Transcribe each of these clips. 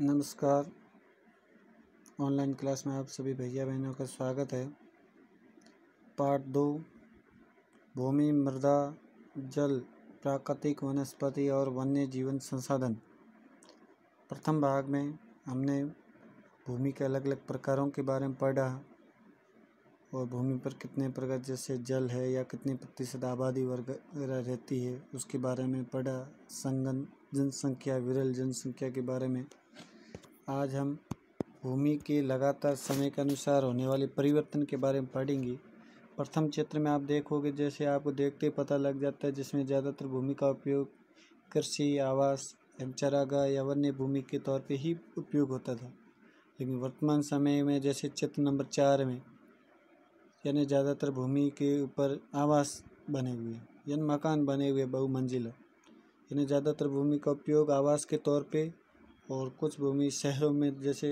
नमस्कार online class में आप सभी भैया बहनों का स्वागत है पार्ट दो भूमि मृदा जल प्राकृतिक वनस्पति और वन्य जीवन संसाधन प्रथम भाग में हमने भूमि के अलग अलग प्रकारों के बारे में पढ़ा और भूमि पर कितने प्रकार जैसे जल है या कितने प्रतिशत आबादी वर्ग रहती है उसके बारे में पढ़ा संगन जनसंख्या विरल जनसंख्या के बारे में आज हम भूमि के लगातार समय के अनुसार होने वाले परिवर्तन के बारे में पढ़ेंगे प्रथम क्षेत्र में आप देखोगे जैसे आपको देखते ही पता लग जाता है जिसमें ज़्यादातर भूमि का उपयोग कृषि आवास एवं चरागाह या वन्य भूमि के तौर पे ही उपयोग होता था लेकिन वर्तमान समय में जैसे क्षेत्र नंबर चार में यानी ज़्यादातर भूमि के ऊपर आवास बने हुए यानी मकान बने हुए बहुमंजिला यानी ज़्यादातर भूमि का उपयोग आवास के तौर पे और कुछ भूमि शहरों में जैसे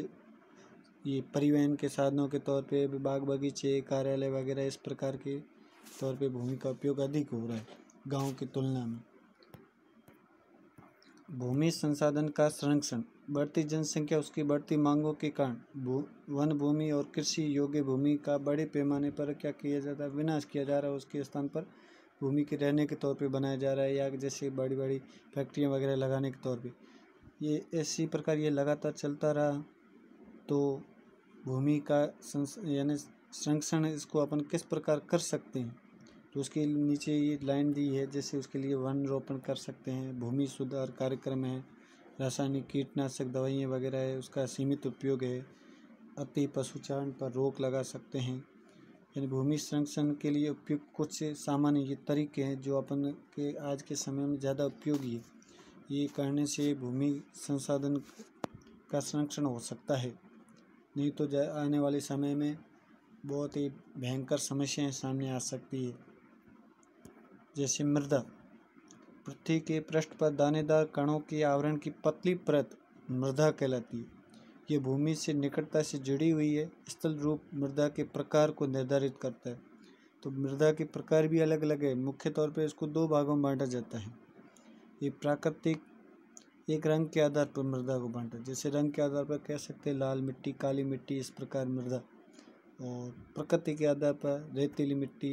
ये परिवहन के साधनों के तौर पे बाग बगीचे कार्यालय वगैरह इस प्रकार के तौर पे भूमि का उपयोग अधिक हो रहा है गांव की तुलना में भूमि संसाधन का संरक्षण बढ़ती जनसंख्या उसकी बढ़ती मांगों के कारण भू वन भूमि और कृषि योग्य भूमि का बड़े पैमाने पर क्या किया जाता है विनाश किया जा रहा है उसके स्थान पर भूमि के रहने के तौर पे बनाया जा रहा है या जैसे बड़ी बड़ी फैक्ट्रियाँ वगैरह लगाने के तौर पे ये ऐसी प्रकार ये लगातार चलता रहा तो भूमि का यानी संरक्षण इसको अपन किस प्रकार कर सकते हैं तो उसके नीचे ये लाइन दी है जैसे उसके लिए वन रोपण कर सकते हैं भूमि सुधार कार्यक्रम है रासायनिक कीटनाशक दवाइयाँ वगैरह है उसका सीमित उपयोग है अति पशुचारण पर रोक लगा सकते हैं यानी भूमि संरक्षण के लिए उपयुक्त कुछ सामान्य ये तरीके हैं जो अपन के आज के समय में ज़्यादा उपयोगी है ये कहने से भूमि संसाधन का संरक्षण हो सकता है नहीं तो आने वाले समय में बहुत ही भयंकर समस्याएं सामने आ सकती है जैसे मृदा पृथ्वी के पृष्ठ पर दानेदार कणों के आवरण की पतली परत मृदा कहलाती है ये भूमि से निकटता से जुड़ी हुई है स्थल रूप मृदा के प्रकार को निर्धारित करता है तो मृदा के प्रकार भी अलग अलग है मुख्य तौर पर इसको दो भागों में बांटा जाता है ये प्राकृतिक एक रंग के आधार पर मृदा को बांटा जैसे रंग के आधार पर कह सकते हैं लाल मिट्टी काली मिट्टी इस प्रकार मृदा और प्रकृति के आधार पर रेतीली मिट्टी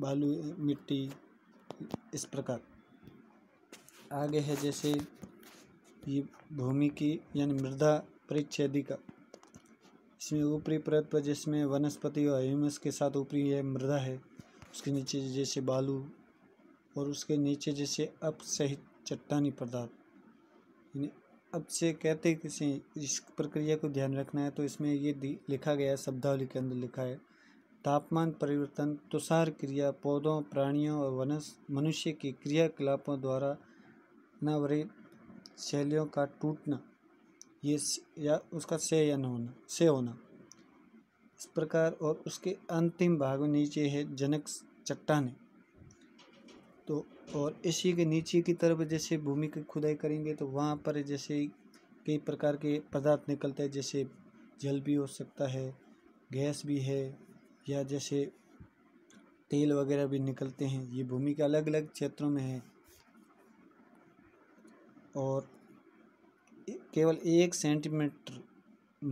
बालू मिट्टी इस प्रकार आगे है जैसे ये भूमि की यानी मृदा परिच्छेदी का इसमें ऊपरी परत पर जिसमें वनस्पति और ह्यूमस के साथ ऊपरी है मृदा है उसके नीचे जैसे बालू और उसके नीचे जैसे अप सहित चट्टानी पदार्थ यानी अब से कहते किसी इस प्रक्रिया को ध्यान रखना है तो इसमें ये लिखा गया है शब्दावली के अंदर लिखा है तापमान परिवर्तन तुषार क्रिया पौधों प्राणियों और वनस मनुष्य की क्रियाकलापों द्वारा अनावरित शैलियों का टूटना ये या उसका से या न होना से होना इस प्रकार और उसके अंतिम भाग नीचे है जनक चट्टाने तो और इसी के नीचे की तरफ जैसे भूमि की खुदाई करेंगे तो वहाँ पर जैसे कई प्रकार के पदार्थ निकलते हैं जैसे जल भी हो सकता है गैस भी है या जैसे तेल वगैरह भी निकलते हैं ये भूमि के अलग अलग क्षेत्रों में है और केवल एक सेंटीमीटर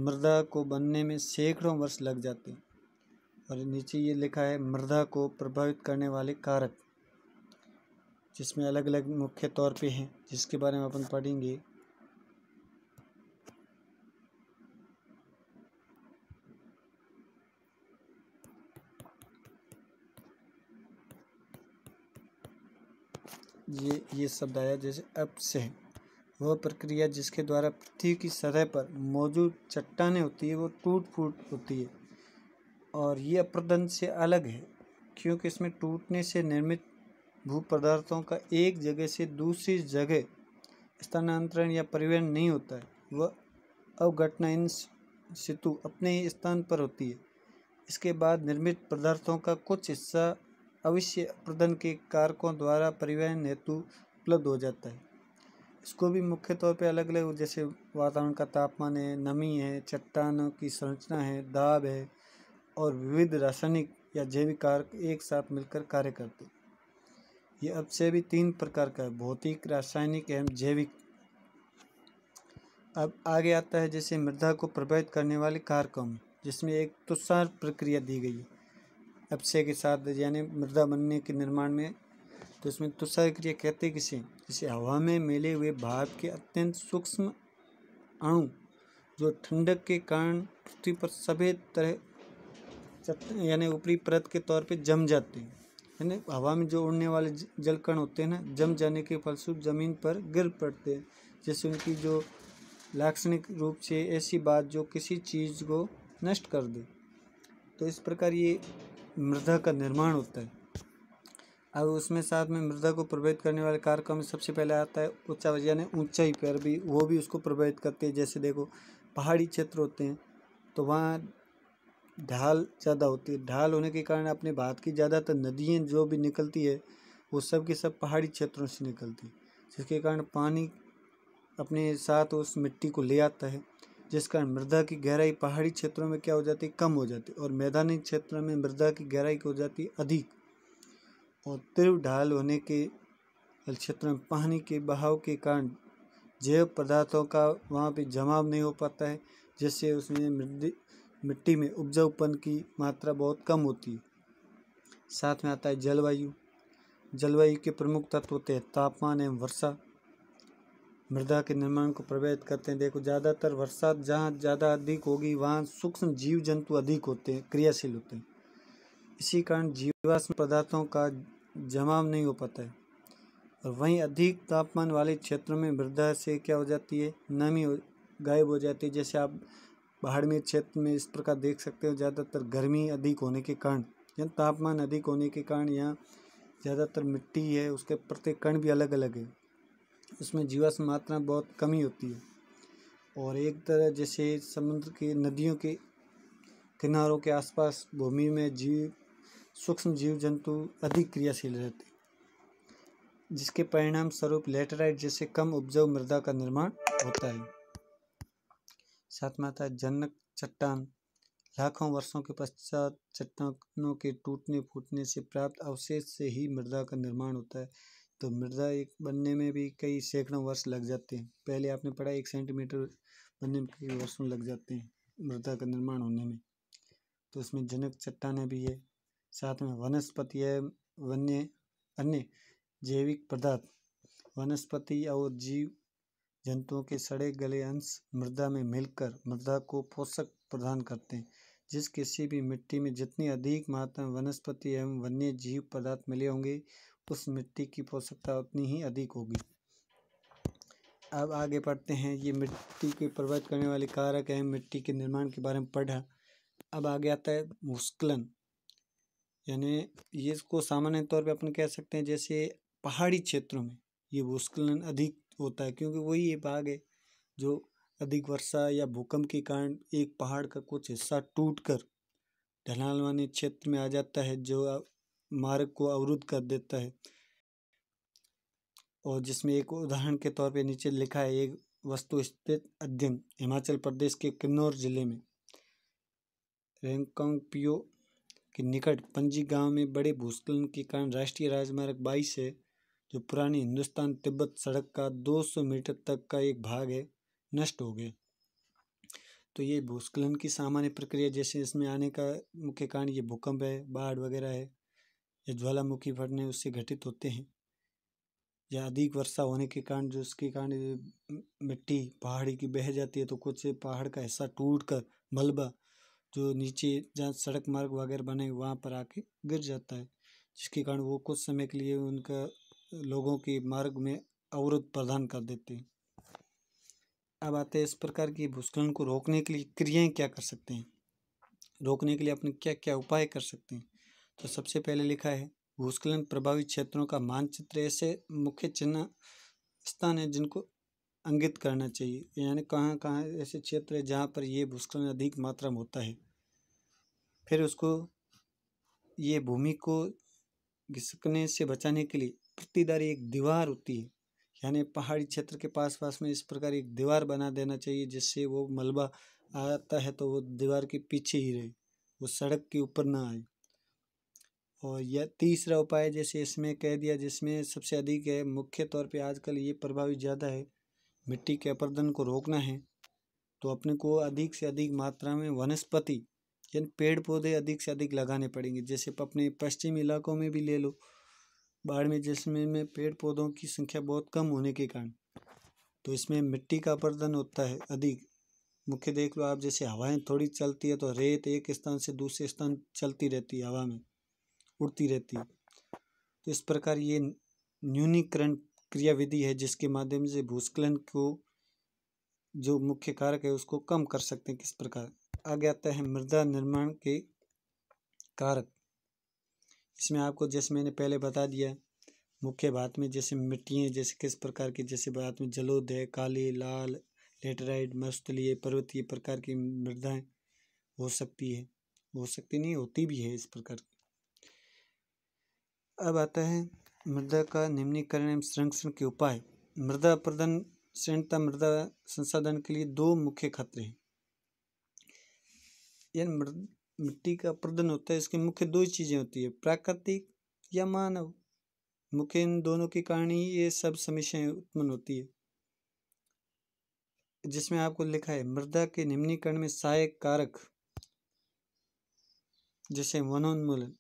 मृदा को बनने में सैकड़ों वर्ष लग जाते हैं और नीचे ये लिखा है मृदा को प्रभावित करने वाले कारक जिसमें अलग अलग मुख्य तौर पे हैं जिसके बारे में अपन पढ़ेंगे ये ये शब्द आया जैसे से वह प्रक्रिया जिसके द्वारा पृथ्वी की सतह पर मौजूद चट्टाने होती है वो टूट फूट होती है और ये अप्रदन से अलग है क्योंकि इसमें टूटने से निर्मित भू पदार्थों का एक जगह से दूसरी जगह स्थानांतरण या परिवहन नहीं होता है वह अवघटना इन सेतु अपने ही स्थान पर होती है इसके बाद निर्मित पदार्थों का कुछ हिस्सा अवश्य प्रदन के कारकों द्वारा परिवहन हेतु उपलब्ध हो जाता है इसको भी मुख्य तौर पर अलग अलग जैसे वातावरण का तापमान है नमी है चट्टानों की संरचना है दाब है और विविध रासायनिक या जैविक कारक एक साथ मिलकर कार्य करते ये अब से भी तीन प्रकार का भौतिक रासायनिक एवं जैविक अब आगे आता है जैसे मृदा को प्रभावित करने वाले कार्यक्रम जिसमें एक तुषार प्रक्रिया दी गई है से के साथ यानी मृदा बनने के निर्माण में तो इसमें तुषार क्रिया कहते किसे जिसे हवा में मिले हुए भाप के अत्यंत सूक्ष्म अणु जो ठंडक के कारण पृथ्वी पर सभी तरह यानी ऊपरी परत के तौर पर जम जाते हैं यानी हवा में जो उड़ने वाले जल कण होते हैं ना जम जाने के फलस्वरूप ज़मीन पर गिर पड़ते हैं जैसे उनकी जो लाक्षणिक रूप से ऐसी बात जो किसी चीज़ को नष्ट कर दे तो इस प्रकार ये मृदा का निर्माण होता है अब उसमें साथ में मृदा को प्रभावित करने वाले कारकों में सबसे पहले आता है उच्चावज यानी ऊंचाई पर भी वो भी उसको प्रभावित करते हैं जैसे देखो पहाड़ी क्षेत्र होते हैं तो वहाँ ढाल ज़्यादा होती है ढाल होने के कारण अपने भारत की ज़्यादातर नदियाँ जो भी निकलती है वो सब की सब पहाड़ी क्षेत्रों से निकलती है जिसके कारण पानी अपने साथ उस मिट्टी को ले आता है जिस कारण मृदा की गहराई पहाड़ी क्षेत्रों में क्या हो जाती है कम हो जाती है और मैदानी क्षेत्र में मृदा की गहराई हो जाती है अधिक और तीव्र ढाल होने के क्षेत्र में पानी के बहाव के कारण जैव पदार्थों का वहाँ पे जमाव नहीं हो पाता है जिससे उसमें मृद मिट्टी में उपजाऊपन की मात्रा बहुत कम होती है साथ में आता है जलवायु जलवायु के प्रमुख तत्व होते हैं तापमान एवं वर्षा मृदा के निर्माण को प्रभावित करते हैं देखो ज़्यादातर वर्षा जहाँ ज़्यादा अधिक होगी वहाँ सूक्ष्म जीव जंतु अधिक होते हैं क्रियाशील होते हैं इसी कारण जीवाश्म पदार्थों का जमाव नहीं हो पाता है और वहीं अधिक तापमान वाले क्षेत्रों में मृदा से क्या हो जाती है नमी गायब हो जाती है जैसे आप पहाड़ में क्षेत्र में इस प्रकार देख सकते हो ज़्यादातर गर्मी अधिक होने के कारण या तापमान अधिक होने के कारण यहाँ ज़्यादातर मिट्टी है उसके प्रत्येक कण भी अलग अलग है उसमें जीवाश्म मात्रा बहुत कमी होती है और एक तरह जैसे समुद्र की नदियों के किनारों के आसपास भूमि में जीव सूक्ष्म जीव जंतु अधिक क्रियाशील रहते जिसके परिणाम स्वरूप लेटराइट जैसे कम उपजाऊ मृदा का निर्माण होता है साथ में आता है जनक चट्टान लाखों वर्षों के पश्चात चट्टानों के टूटने फूटने से प्राप्त अवशेष से ही मृदा का निर्माण होता है तो मृदा एक बनने में भी कई सैकड़ों वर्ष लग जाते हैं पहले आपने पढ़ा एक सेंटीमीटर बनने में कई वर्षों लग जाते हैं मृदा का निर्माण होने में तो इसमें जनक चट्टान भी है साथ में वनस्पति है वन्य अन्य जैविक पदार्थ वनस्पति और जीव जंतुओं के सड़े गले अंश मृदा में मिलकर मृदा को पोषक प्रदान करते हैं जिस किसी भी मिट्टी में जितनी अधिक मात्रा में वनस्पति एवं वन्य जीव पदार्थ मिले होंगे उस मिट्टी की पोषकता उतनी ही अधिक होगी अब आगे पढ़ते हैं ये मिट्टी के प्रभावित करने वाले कारक हैं मिट्टी के निर्माण के बारे में पढ़ा अब आगे आता है मुस्कलन यानी ये इसको सामान्य तौर पे अपन कह सकते हैं जैसे पहाड़ी क्षेत्रों में ये भूस्खलन अधिक होता है क्योंकि वही ये भाग है जो अधिक वर्षा या भूकंप के कारण एक पहाड़ का कुछ हिस्सा टूटकर ढलान वाले क्षेत्र में आ जाता है जो मार्ग को अवरुद्ध कर देता है और जिसमें एक उदाहरण के तौर पे नीचे लिखा है एक वस्तु स्थित अध्ययन हिमाचल प्रदेश के किन्नौर जिले में रेंकोंग पियो के निकट पंजी गांव में बड़े भूस्खलन के कारण राष्ट्रीय राजमार्ग बाईस है जो पुरानी हिंदुस्तान तिब्बत सड़क का 200 मीटर तक का एक भाग है नष्ट हो गए तो ये भूस्खलन की सामान्य प्रक्रिया जैसे इसमें आने का मुख्य कारण ये भूकंप है बाढ़ वगैरह है या ज्वालामुखी फटने उससे घटित होते हैं या अधिक वर्षा होने के कारण जो उसके कारण मिट्टी पहाड़ी की बह जाती है तो कुछ पहाड़ का हिस्सा टूट कर मलबा जो नीचे जहाँ सड़क मार्ग वगैरह बने वहाँ पर आके गिर जाता है जिसके कारण वो कुछ समय के लिए उनका लोगों के मार्ग में अवरोध प्रदान कर देते हैं अब आते हैं इस प्रकार की भूस्खलन को रोकने के लिए क्रियाएं क्या कर सकते हैं रोकने के लिए अपने क्या क्या उपाय कर सकते हैं तो सबसे पहले लिखा है भूस्खलन प्रभावित क्षेत्रों का मानचित्र ऐसे मुख्य चिन्ह स्थान है जिनको अंगित करना चाहिए यानी कहाँ कहाँ ऐसे क्षेत्र है जहाँ पर ये भूस्खलन अधिक मात्रा में होता है फिर उसको ये भूमि को घिसकने से बचाने के लिए पट्टीदारी एक दीवार होती है यानी पहाड़ी क्षेत्र के पास पास में इस प्रकार एक दीवार बना देना चाहिए जिससे वो मलबा आता है तो वो दीवार के पीछे ही रहे वो सड़क के ऊपर ना आए और यह तीसरा उपाय जैसे इसमें कह दिया जिसमें सबसे अधिक है मुख्य तौर पे आजकल ये प्रभावी ज़्यादा है मिट्टी के अपर्दन को रोकना है तो अपने को अधिक से अधिक मात्रा में वनस्पति यानी पेड़ पौधे अधिक से अधिक लगाने पड़ेंगे जैसे अपने पश्चिमी इलाकों में भी ले लो बाड़मेर जैसलमेर में पेड़ पौधों की संख्या बहुत कम होने के कारण तो इसमें मिट्टी का अपर्दन होता है अधिक मुख्य देख लो आप जैसे हवाएं थोड़ी चलती है तो रेत एक स्थान से दूसरे स्थान चलती रहती है हवा में उड़ती रहती है तो इस प्रकार ये न्यूनीकरण क्रियाविधि है जिसके माध्यम से भूस्खलन को जो मुख्य कारक है उसको कम कर सकते हैं किस प्रकार आगे आता है मृदा निर्माण के कारक इसमें आपको जैसे मैंने पहले बता दिया मुख्य भात में जैसे मिट्टियाँ जैसे किस प्रकार की जैसे भात में जलोद है काली लाल लेटराइट मस्तली पर्वतीय प्रकार की मृदाएँ हो सकती है हो सकती नहीं होती भी है इस प्रकार की अब आता है मृदा का निम्नीकरण एवं संरक्षण के उपाय मृदा प्रदन श्रेणता मृदा संसाधन के लिए दो मुख्य खतरे हैं यह मिट्टी का प्रदन होता है इसकी मुख्य दो चीज़ें होती है प्राकृतिक या मानव मुख्य इन दोनों के कारण ही ये सब समस्याएं उत्पन्न होती है जिसमें आपको लिखा है मृदा के निम्नीकरण में सहायक कारक जैसे वनोन्मूलन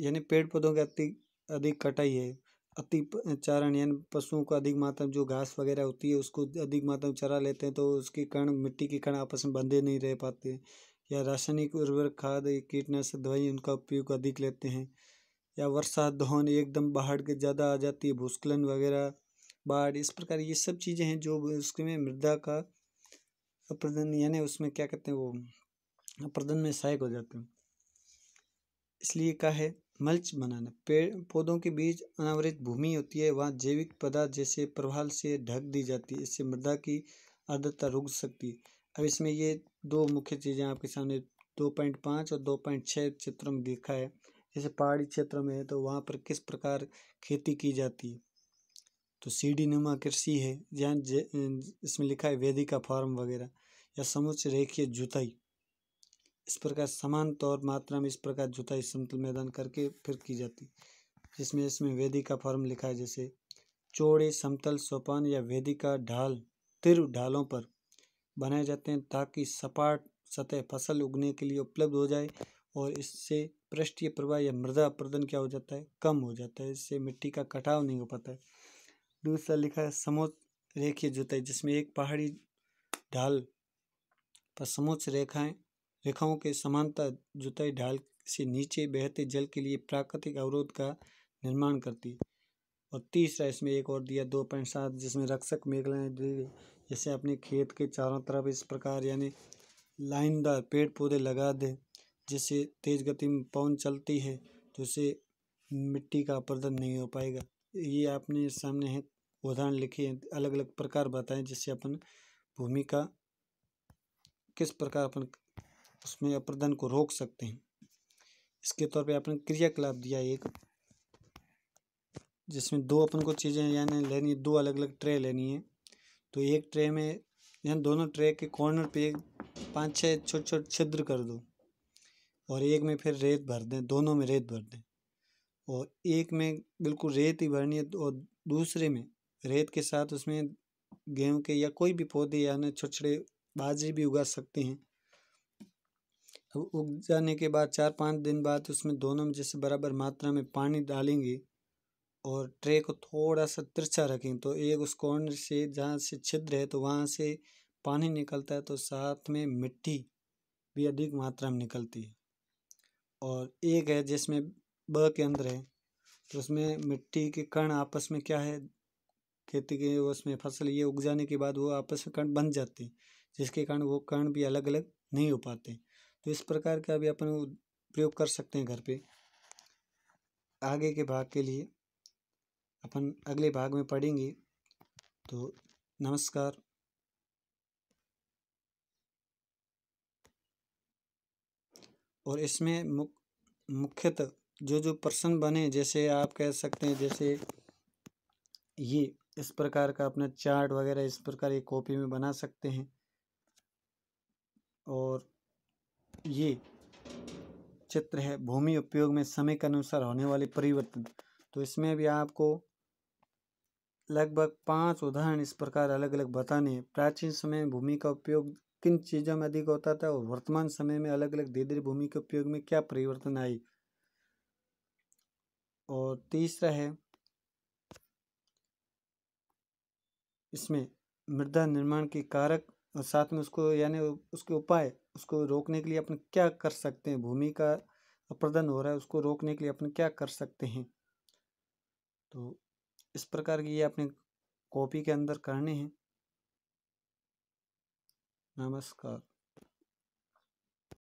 यानी पेड़ पौधों की अति अधिक कटाई है अति चारण यानी पशुओं को अधिक मात्रा में जो घास वगैरह होती है उसको अधिक मात्रा में चरा लेते हैं तो उसके कण मिट्टी के कण आपस में बंधे नहीं रह पाते हैं या रासायनिक उर्वरक खाद कीटनाशक दवाई उनका उपयोग अधिक लेते हैं या वर्षा धोन एकदम बाहर के ज़्यादा आ जाती है भूस्खलन वगैरह बाढ़ इस प्रकार ये सब चीज़ें हैं जो उसमें मृदा का अप्रदन यानी उसमें क्या कहते हैं वो अप्रदन में सहायक हो जाते हैं इसलिए क्या है मल्च बनाना पेड़ पौधों के बीच अनावरित भूमि होती है वहाँ जैविक पदार्थ जैसे प्रभाल से ढक दी जाती है इससे मृदा की आर्द्रता रुक सकती है अब इसमें ये दो मुख्य चीज़ें आपके सामने दो पॉइंट पाँच और दो पॉइंट छः क्षेत्रों में देखा है जैसे पहाड़ी क्षेत्र में है तो वहाँ पर किस प्रकार खेती की जाती है तो सीढ़ी नुमा कृषि है जहाँ इसमें लिखा है वेदी का फार्म वगैरह या समुच रेखीय जुताई इस प्रकार समान तौर मात्रा में इस प्रकार जुताई समतल मैदान करके फिर की जाती जिसमें इसमें वेदी का लिखा है जैसे चौड़े समतल सोपान या वेदी का ढाल तिर ढालों पर बनाए जाते हैं ताकि सपाट सतह फसल उगने के लिए उपलब्ध हो जाए और इससे पृष्ठीय प्रवाह या मृदा प्रदन क्या हो जाता है कम हो जाता है इससे मिट्टी का कटाव नहीं हो पाता है दूसरा लिखा है समोच रेखीय जुताई जिसमें एक पहाड़ी ढाल पर समोच रेखाएं रेखाओं के समानता जुताई ढाल से नीचे बहते जल के लिए प्राकृतिक अवरोध का निर्माण करती है और तीसरा इसमें एक और दिया दो पॉइंट सात जिसमें रक्षक मेघलाएँ जैसे अपने खेत के चारों तरफ इस प्रकार यानी लाइनदार पेड़ पौधे लगा दें जिससे तेज़ गति में पवन चलती है तो उसे मिट्टी का अपर्दन नहीं हो पाएगा ये आपने सामने है उदाहरण लिखे हैं अलग अलग प्रकार बताएं जिससे अपन भूमि का किस प्रकार अपन उसमें अपर्दन को रोक सकते हैं इसके तौर पे आपने क्रियाकलाप दिया एक जिसमें दो अपन को चीज़ें यानी लेनी दो अलग अलग ट्रे लेनी है तो एक ट्रे में यानी दोनों ट्रे के कॉर्नर पे पाँच छः छोटे छोटे छिद्र कर दो और एक में फिर रेत भर दें दोनों में रेत भर दें और एक में बिल्कुल रेत ही भरनी है और दूसरे में रेत के साथ उसमें गेहूं के या कोई भी पौधे या ना छोटे छोटे बाजरे भी उगा सकते हैं अब उग जाने के बाद चार पाँच दिन बाद उसमें दोनों में जैसे बराबर मात्रा में पानी डालेंगे और ट्रे को थोड़ा सा तिरछा रखें तो एक उस कॉर्नर से जहाँ से छिद्र है तो वहाँ से पानी निकलता है तो साथ में मिट्टी भी अधिक मात्रा में निकलती है और एक है जिसमें ब के अंदर है तो उसमें मिट्टी के कण आपस में क्या है खेती के उसमें फसल ये उग जाने के बाद वो आपस में कण बन जाते हैं जिसके कारण वो कण भी अलग अलग नहीं हो पाते तो इस प्रकार का भी अपन प्रयोग कर सकते हैं घर पे आगे के भाग के लिए अपन अगले भाग में पढ़ेंगे तो नमस्कार और इसमें मुख मुख्यतः जो जो प्रश्न बने जैसे आप कह सकते हैं जैसे ये इस प्रकार का अपना चार्ट वगैरह इस प्रकार ये कॉपी में बना सकते हैं और ये चित्र है भूमि उपयोग में समय के अनुसार होने वाले परिवर्तन तो इसमें भी आपको लगभग पांच उदाहरण इस प्रकार अलग अलग बताने प्राचीन समय में भूमि का उपयोग किन चीज़ों में अधिक होता था और वर्तमान समय में अलग अलग धीरे धीरे भूमि के उपयोग में क्या परिवर्तन आई और तीसरा है इसमें मृदा निर्माण के कारक और साथ में उसको यानी उसके उपाय उसको रोकने के लिए अपन क्या कर सकते हैं भूमि का अप्रदन हो रहा है उसको रोकने के लिए अपन क्या कर सकते हैं तो इस प्रकार की ये अपने कॉपी के अंदर करने हैं नमस्कार